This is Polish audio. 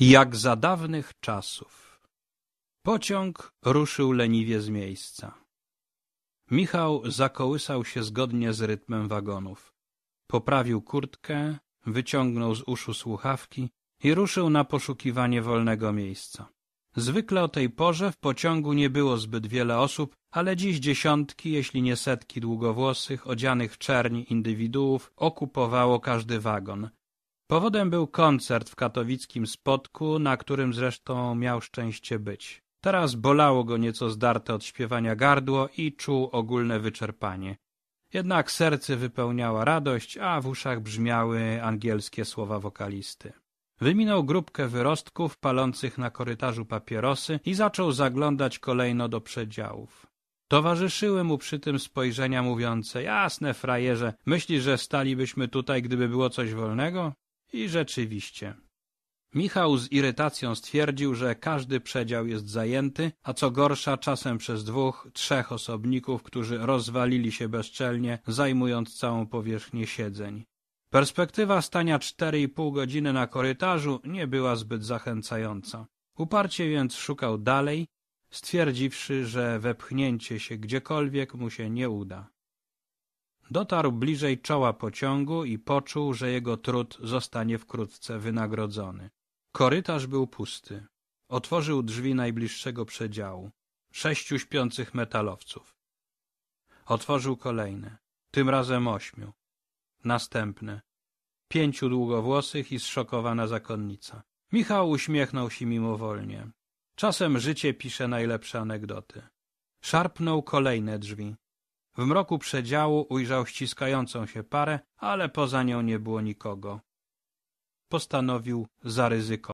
jak za dawnych czasów. Pociąg ruszył leniwie z miejsca. Michał zakołysał się zgodnie z rytmem wagonów. Poprawił kurtkę, wyciągnął z uszu słuchawki i ruszył na poszukiwanie wolnego miejsca. Zwykle o tej porze w pociągu nie było zbyt wiele osób, ale dziś dziesiątki, jeśli nie setki długowłosych, odzianych w czerni indywiduów okupowało każdy wagon, Powodem był koncert w katowickim Spotku, na którym zresztą miał szczęście być. Teraz bolało go nieco zdarte od śpiewania gardło i czuł ogólne wyczerpanie. Jednak serce wypełniała radość, a w uszach brzmiały angielskie słowa wokalisty. Wyminął grupkę wyrostków palących na korytarzu papierosy i zaczął zaglądać kolejno do przedziałów. Towarzyszyły mu przy tym spojrzenia mówiące – jasne, frajerze, myślisz, że stalibyśmy tutaj, gdyby było coś wolnego? I rzeczywiście. Michał z irytacją stwierdził, że każdy przedział jest zajęty, a co gorsza czasem przez dwóch, trzech osobników, którzy rozwalili się bezczelnie, zajmując całą powierzchnię siedzeń. Perspektywa stania cztery i pół godziny na korytarzu nie była zbyt zachęcająca. Uparcie więc szukał dalej, stwierdziwszy, że wepchnięcie się gdziekolwiek mu się nie uda. Dotarł bliżej czoła pociągu i poczuł, że jego trud zostanie wkrótce wynagrodzony. Korytarz był pusty. Otworzył drzwi najbliższego przedziału. Sześciu śpiących metalowców. Otworzył kolejne. Tym razem ośmiu. Następne. Pięciu długowłosych i zszokowana zakonnica. Michał uśmiechnął się mimowolnie. Czasem życie pisze najlepsze anegdoty. Szarpnął kolejne drzwi. W mroku przedziału ujrzał ściskającą się parę, ale poza nią nie było nikogo. Postanowił zaryzykować.